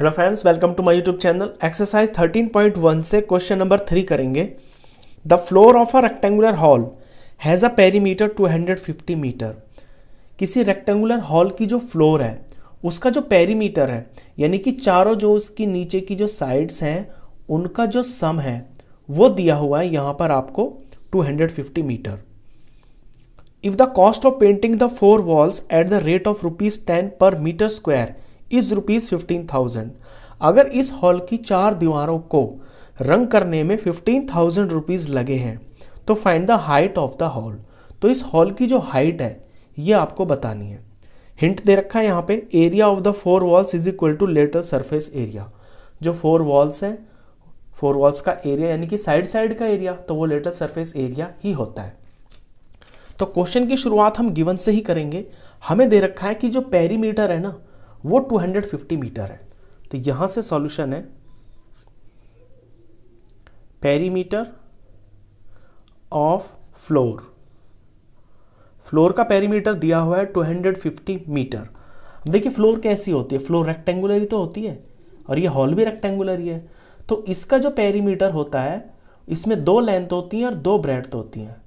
hello friends welcome to my YouTube channel exercise 13.1 से question number three करेंगे the floor of a rectangular hall has a perimeter 250 metre किसी rectangular hall की जो floor है उसका जो पेरीमीटर है यानी कि चारों जो उसकी नीचे की जो साइड्स हैं उनका जो सम है वो दिया हुआ है यहाँ पर आपको 250 metre if the cost of painting the four walls at the rate of rupees ten per metre square is rupees fifteen thousand अगर इस हॉल की चार दीवारों को रंग करने में फिफ्टीन थाउजेंड रुपीज़ लगे हैं तो find the height of the hall तो इस हॉल की जो हाइट है ये आपको बतानी है हिंट दे रखा है यहाँ पे area of the four walls is equal to lateral surface area जो फोर वॉल्स है फोर वॉल्स का एरिया यानी कि साइड साइड का एरिया तो वो लेटर सरफेस एरिया ही होता है तो क्वेश्चन की शुरुआत हम गिवन से ही करेंगे हमें दे रखा है कि जो पेरीमीटर है ना वो 250 मीटर है तो यहां से सॉल्यूशन है पेरीमीटर ऑफ फ्लोर फ्लोर का पेरीमीटर दिया हुआ है 250 मीटर देखिए फ्लोर कैसी होती है फ्लोर रेक्टेंगुलर ही तो होती है और ये हॉल भी रेक्टेंगुलर ही है तो इसका जो पेरीमीटर होता है इसमें दो लेंथ होती हैं और दो ब्रेड होती हैं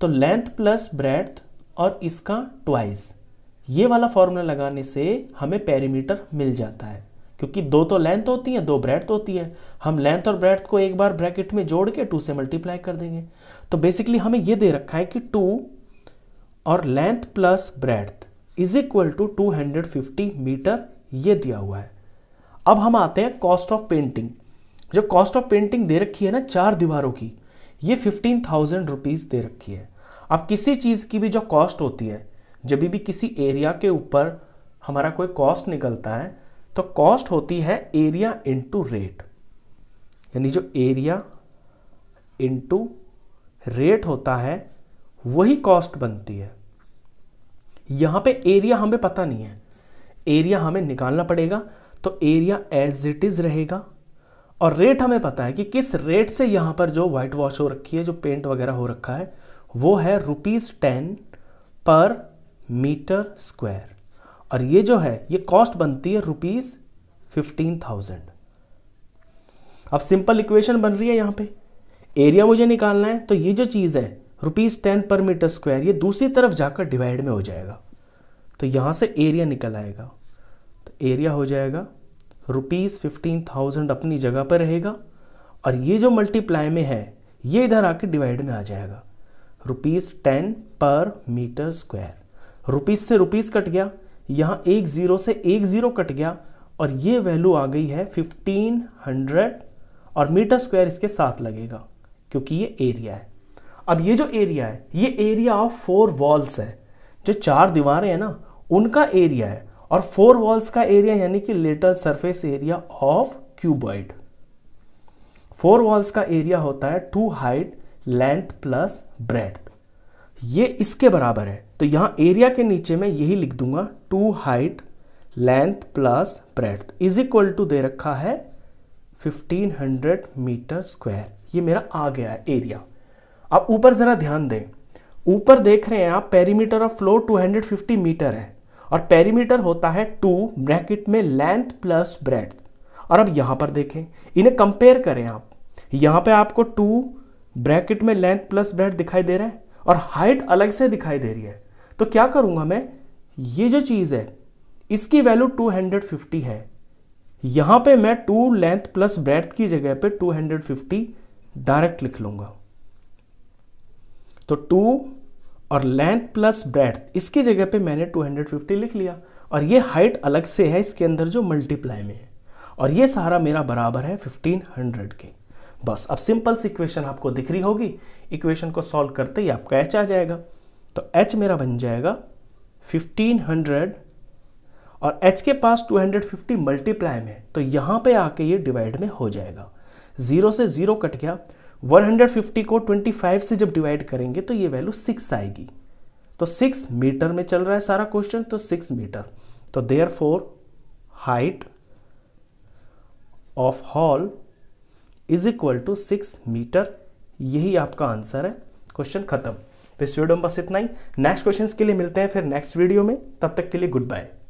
तो लेंथ प्लस ब्रेड और इसका ट्वाइस ये वाला फॉर्मूला लगाने से हमें पेरीमीटर मिल जाता है क्योंकि दो तो लेंथ होती है दो ब्रेथ होती है हम लेंथ और ब्रेथ को एक बार ब्रैकेट में जोड़ के टू से मल्टीप्लाई कर देंगे तो बेसिकली हमें यह दे रखा है कि टू और length plus breadth is equal to two hundred fifty metre ये दिया हुआ है अब हम आते हैं कॉस्ट ऑफ पेंटिंग जो कॉस्ट ऑफ पेंटिंग दे रखी है ना चार दीवारों की ये फिफ्टीन थाउजेंड रुपीज़ दे रखी है अब किसी चीज़ की भी जो कॉस्ट होती है जब भी किसी एरिया के ऊपर हमारा कोई कॉस्ट निकलता है तो कॉस्ट होती है एरिया इनटू रेट यानी जो एरिया इनटू रेट होता है वही कॉस्ट बनती है यहाँ पे एरिया हमें पता नहीं है एरिया हमें निकालना पड़ेगा तो एरिया एज इट इज़ रहेगा और रेट हमें पता है कि किस रेट से यहाँ पर जो व्हाइट वॉश हो रखी है जो पेंट वगैरह हो रखा है वो है rupees ten per metre square और ये जो है ये कॉस्ट बनती है रुपीज फिफ्टीन थाउजेंड अब सिंपल इक्वेशन बन रही है यहां पे एरिया मुझे निकालना है तो ये जो चीज़ है rupees ten per metre square ये दूसरी तरफ जाकर डिवाइड में हो जाएगा तो यहां से एरिया निकल आएगा तो एरिया हो जाएगा रुपीज़ फिफ्टीन थाउजेंड अपनी जगह पर रहेगा और ये जो मल्टीप्लाई में है ये इधर आके डिवाइड में आ जाएगा rupees ten per metre square rupees से रुपीज़ कट गया यहां एक ज़ीरो से एक ज़ीरो कट गया और ये वैल्यू आ गई है फिफ्टीन हंड्रेड और मीटर स्क्वायर इसके साथ लगेगा क्योंकि ये एरिया है अब ये जो एरिया है ये एरिया ऑफ फोर वॉल्स है जो चार दीवारें हैं ना उनका एरिया है और फोर वॉल्स का एरिया यानी कि lateral surface area of cuboid four walls का एरिया होता है two height length plus breadth ये इसके बराबर है तो यहाँ एरिया के नीचे मैं यही लिख दूंगा two height length plus breadth is equal to दे रखा है 1500 मीटर स्क्वायर ये मेरा आ गया है एरिया अब ऊपर ज़रा ध्यान दें ऊपर देख रहे हैं आप पेरीमीटर ऑफ फ्लोर 250 मीटर है और पेरीमीटर होता है टू ब्रैकेट में लेंथ प्लस ब्रेथ और अब यहां पर देखें इन्हें कंपेयर करें आप यहां पे आपको टू ब्रैकेट में लेंथ प्लस ब्रेथ दिखाई दे रहा है और हाइट अलग से दिखाई दे रही है तो क्या करूंगा मैं ये जो चीज़ है इसकी वैल्यू 250 है यहां पे मैं टू लेंथ प्लस ब्रेथ की जगह पे 250 डायरेक्ट लिख लूंगा तो टू और लेंथ प्लस ब्रेथ इसकी जगह पे मैंने 250 लिख लिया और ये हाइट अलग से है इसके अंदर जो मल्टीप्लाई में है और ये सारा मेरा बराबर है 1500 के बस अब सिंपल सी इक्वेशन आपको दिख रही होगी इक्वेशन को सॉल्व करते ही आपका एच आ जाएगा तो एच मेरा बन जाएगा 1500 और एच के पास 250 मल्टीप्लाई में तो यहां पे आके ये डिवाइड में हो जाएगा ज़ीरो से ज़ीरो कट गया 150 को 25 से जब डिवाइड करेंगे तो ये वैल्यू सिक्स आएगी तो सिक्स मीटर में चल रहा है सारा क्वेश्चन तो सिक्स मीटर तो therefore height of hall is equal to six metre यही आपका आंसर है क्वेश्चन खत्म वीडियो बस इतना ही नेक्स्ट क्वेश्चन के लिए मिलते हैं फिर नेक्स्ट वीडियो में तब तक के लिए गुड बाय